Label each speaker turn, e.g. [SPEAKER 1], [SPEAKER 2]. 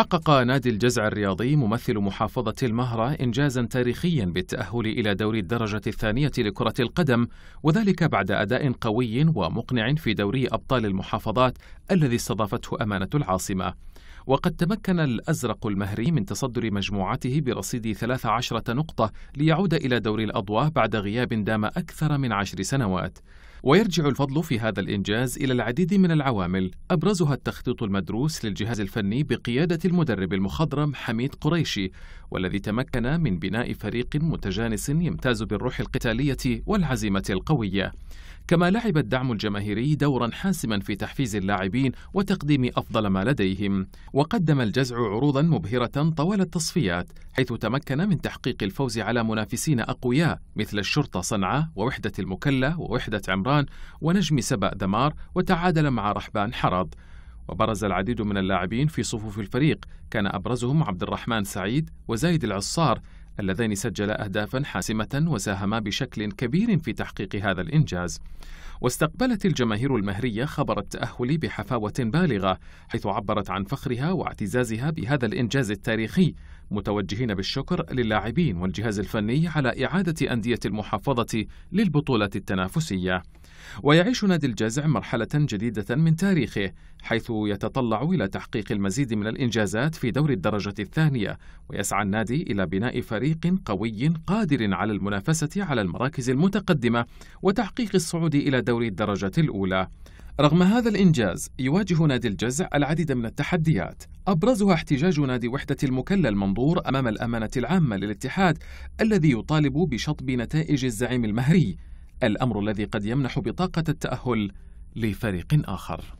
[SPEAKER 1] حقق نادي الجزع الرياضي ممثل محافظة المهرة إنجازا تاريخيا بالتأهل إلى دوري الدرجة الثانية لكرة القدم وذلك بعد أداء قوي ومقنع في دوري أبطال المحافظات الذي استضافته أمانة العاصمة وقد تمكن الأزرق المهري من تصدر مجموعته برصيد 13 نقطة ليعود إلى دوري الأضواء بعد غياب دام أكثر من عشر سنوات ويرجع الفضل في هذا الإنجاز إلى العديد من العوامل أبرزها التخطيط المدروس للجهاز الفني بقيادة المدرب المخضرم حميد قريشي والذي تمكن من بناء فريق متجانس يمتاز بالروح القتالية والعزيمة القوية كما لعب الدعم الجماهيري دورا حاسما في تحفيز اللاعبين وتقديم أفضل ما لديهم وقدم الجزع عروضا مبهرة طوال التصفيات حيث تمكن من تحقيق الفوز على منافسين أقوياء مثل الشرطة صنعاء ووحدة المكلة ووحدة عمران ونجم سبأ دمار وتعادل مع رحبان حرض وبرز العديد من اللاعبين في صفوف الفريق كان أبرزهم عبد الرحمن سعيد وزايد العصار اللذين سجلا أهدافا حاسمة وساهما بشكل كبير في تحقيق هذا الإنجاز. واستقبلت الجماهير المهرية خبر التأهل بحفاوة بالغة، حيث عبرت عن فخرها واعتزازها بهذا الإنجاز التاريخي متوجهين بالشكر للاعبين والجهاز الفني على إعادة أندية المحافظة للبطولة التنافسية ويعيش نادي الجزع مرحلة جديدة من تاريخه حيث يتطلع إلى تحقيق المزيد من الإنجازات في دور الدرجة الثانية ويسعى النادي إلى بناء فريق قوي قادر على المنافسة على المراكز المتقدمة وتحقيق الصعود إلى دوري الدرجة الأولى رغم هذا الإنجاز يواجه نادي الجزع العديد من التحديات أبرزها احتجاج نادي وحدة المكلة المنظور أمام الأمانة العامة للاتحاد الذي يطالب بشطب نتائج الزعيم المهري الأمر الذي قد يمنح بطاقة التأهل لفريق آخر